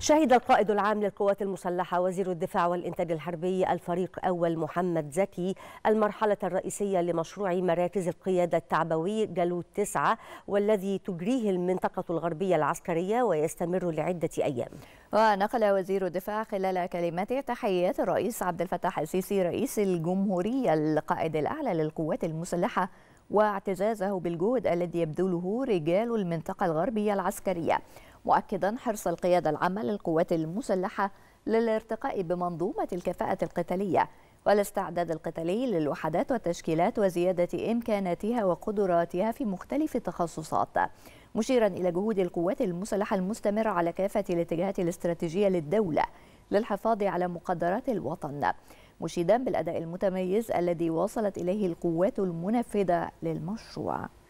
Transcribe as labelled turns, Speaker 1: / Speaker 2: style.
Speaker 1: شهد القائد العام للقوات المسلحة وزير الدفاع والإنتاج الحربي الفريق أول محمد زكي المرحلة الرئيسية لمشروع مراكز القيادة التعبوي جالوت 9 والذي تجريه المنطقة الغربية العسكرية ويستمر لعدة
Speaker 2: أيام
Speaker 3: ونقل وزير الدفاع خلال كلمته تحيات الرئيس عبد الفتاح السيسي رئيس الجمهورية القائد الأعلى للقوات المسلحة واعتزازه بالجهد الذي يبذله رجال المنطقة الغربية العسكرية مؤكدا حرص القيادة العامة للقوات المسلحة للارتقاء بمنظومة الكفاءة القتالية والاستعداد القتالي للوحدات والتشكيلات وزيادة إمكاناتها وقدراتها في مختلف التخصصات مشيرا إلى جهود القوات المسلحة المستمرة على كافة الاتجاهات الاستراتيجية للدولة للحفاظ على مقدرات الوطن مشيدا بالأداء المتميز الذي وصلت إليه القوات المنفذة للمشروع